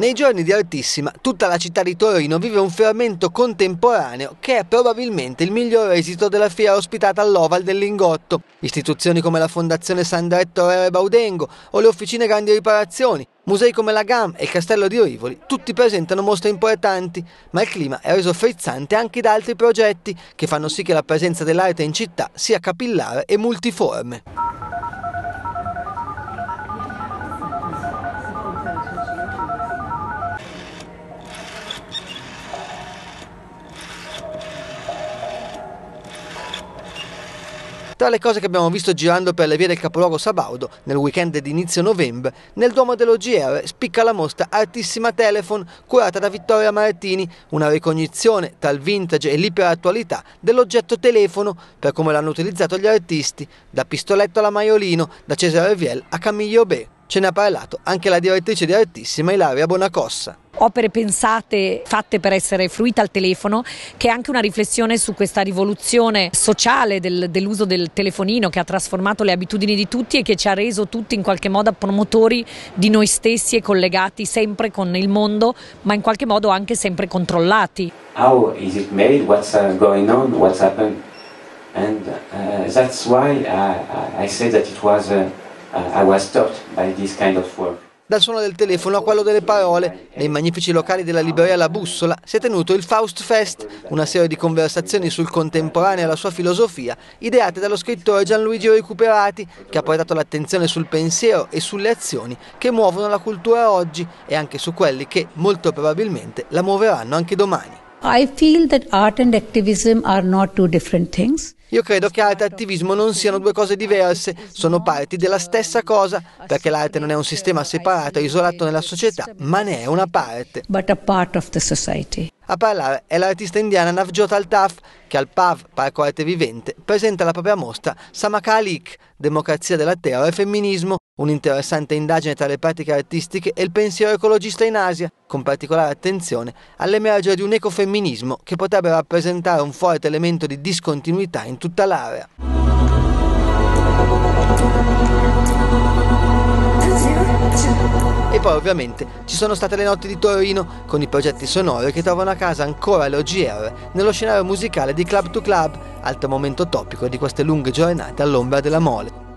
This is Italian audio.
Nei giorni di Altissima, tutta la città di Torino vive un fermento contemporaneo che è probabilmente il miglior esito della fiera ospitata all'Oval del Lingotto. Istituzioni come la Fondazione Sandretto Rere Baudengo o le Officine Grandi Riparazioni, musei come la GAM e il Castello di Rivoli, tutti presentano mostre importanti, ma il clima è reso frizzante anche da altri progetti che fanno sì che la presenza dell'arte in città sia capillare e multiforme. Tra le cose che abbiamo visto girando per le vie del capoluogo Sabaudo nel weekend di inizio novembre, nel Duomo dell'OGR spicca la mostra Artissima Telephone, curata da Vittoria Martini, una ricognizione tra il vintage e l'iperattualità dell'oggetto telefono per come l'hanno utilizzato gli artisti, da Pistoletto alla Maiolino, da Cesare Viel a Camillo B. Ce ne ha parlato anche la direttrice di Artissima Ilaria Bonacossa. Opere pensate, fatte per essere fruite al telefono, che è anche una riflessione su questa rivoluzione sociale del, dell'uso del telefonino che ha trasformato le abitudini di tutti e che ci ha reso tutti in qualche modo promotori di noi stessi e collegati sempre con il mondo, ma in qualche modo anche sempre controllati. How is it made? What's uh, going on? What's happened? And uh, that's why I, I said that it was a uh, dal suono del telefono a quello delle parole, nei magnifici locali della libreria La Bussola, si è tenuto il Faust Fest, una serie di conversazioni sul contemporaneo e la sua filosofia, ideate dallo scrittore Gianluigi Recuperati, che ha portato l'attenzione sul pensiero e sulle azioni che muovono la cultura oggi e anche su quelli che, molto probabilmente, la muoveranno anche domani. I feel that art and activism are not two different things. Io credo che arte e attivismo non siano due cose diverse, sono parti della stessa cosa, perché l'arte non è un sistema separato e isolato nella società, ma ne è una parte. But a part of the society. A parlare è l'artista indiana Navjot Altaf che al PAV, Parco Arte Vivente, presenta la propria mostra Samakalik, Democrazia della Terra e Femminismo, un'interessante indagine tra le pratiche artistiche e il pensiero ecologista in Asia, con particolare attenzione all'emergere di un ecofemminismo che potrebbe rappresentare un forte elemento di discontinuità in tutta l'area. poi ovviamente ci sono state le notti di Torino con i progetti sonori che trovano a casa ancora l'OGR nello scenario musicale di Club to Club, altro momento topico di queste lunghe giornate all'ombra della mole.